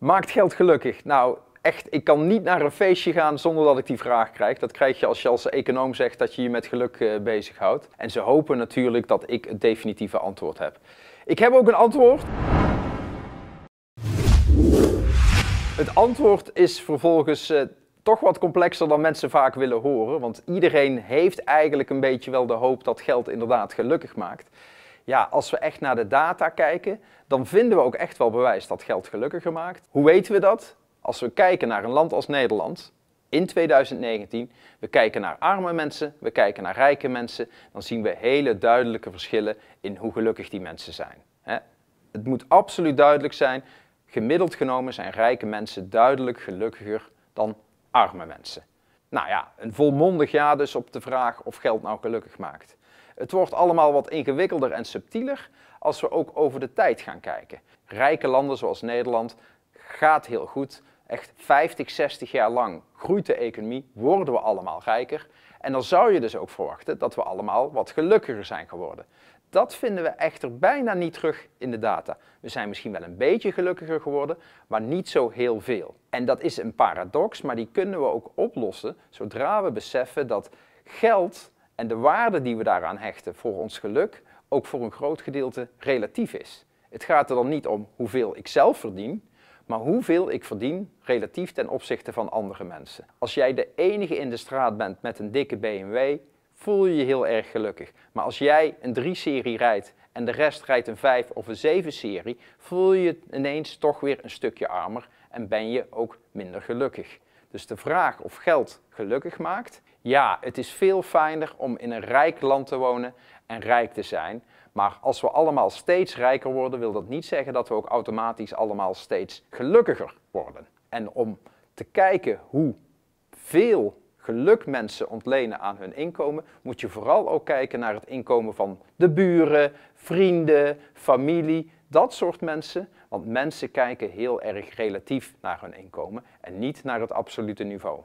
Maakt geld gelukkig? Nou, echt, ik kan niet naar een feestje gaan zonder dat ik die vraag krijg. Dat krijg je als je als econoom zegt dat je je met geluk bezig uh, bezighoudt. En ze hopen natuurlijk dat ik het definitieve antwoord heb. Ik heb ook een antwoord. Het antwoord is vervolgens eh, toch wat complexer dan mensen vaak willen horen. Want iedereen heeft eigenlijk een beetje wel de hoop dat geld inderdaad gelukkig maakt ja, als we echt naar de data kijken, dan vinden we ook echt wel bewijs dat geld gelukkiger maakt. Hoe weten we dat? Als we kijken naar een land als Nederland in 2019, we kijken naar arme mensen, we kijken naar rijke mensen, dan zien we hele duidelijke verschillen in hoe gelukkig die mensen zijn. Het moet absoluut duidelijk zijn, gemiddeld genomen zijn rijke mensen duidelijk gelukkiger dan arme mensen. Nou ja, een volmondig ja dus op de vraag of geld nou gelukkig maakt. Het wordt allemaal wat ingewikkelder en subtieler als we ook over de tijd gaan kijken. Rijke landen zoals Nederland gaat heel goed, Echt 50, 60 jaar lang groeit de economie, worden we allemaal rijker. En dan zou je dus ook verwachten dat we allemaal wat gelukkiger zijn geworden. Dat vinden we echter bijna niet terug in de data. We zijn misschien wel een beetje gelukkiger geworden, maar niet zo heel veel. En dat is een paradox, maar die kunnen we ook oplossen zodra we beseffen dat geld en de waarde die we daaraan hechten voor ons geluk ook voor een groot gedeelte relatief is. Het gaat er dan niet om hoeveel ik zelf verdien, maar hoeveel ik verdien relatief ten opzichte van andere mensen. Als jij de enige in de straat bent met een dikke BMW, voel je je heel erg gelukkig. Maar als jij een 3-serie rijdt en de rest rijdt een 5 of een 7-serie, voel je je ineens toch weer een stukje armer en ben je ook minder gelukkig. Dus de vraag of geld gelukkig maakt, ja, het is veel fijner om in een rijk land te wonen en rijk te zijn maar als we allemaal steeds rijker worden, wil dat niet zeggen dat we ook automatisch allemaal steeds gelukkiger worden. En om te kijken hoe veel geluk mensen ontlenen aan hun inkomen, moet je vooral ook kijken naar het inkomen van de buren, vrienden, familie, dat soort mensen. Want mensen kijken heel erg relatief naar hun inkomen en niet naar het absolute niveau.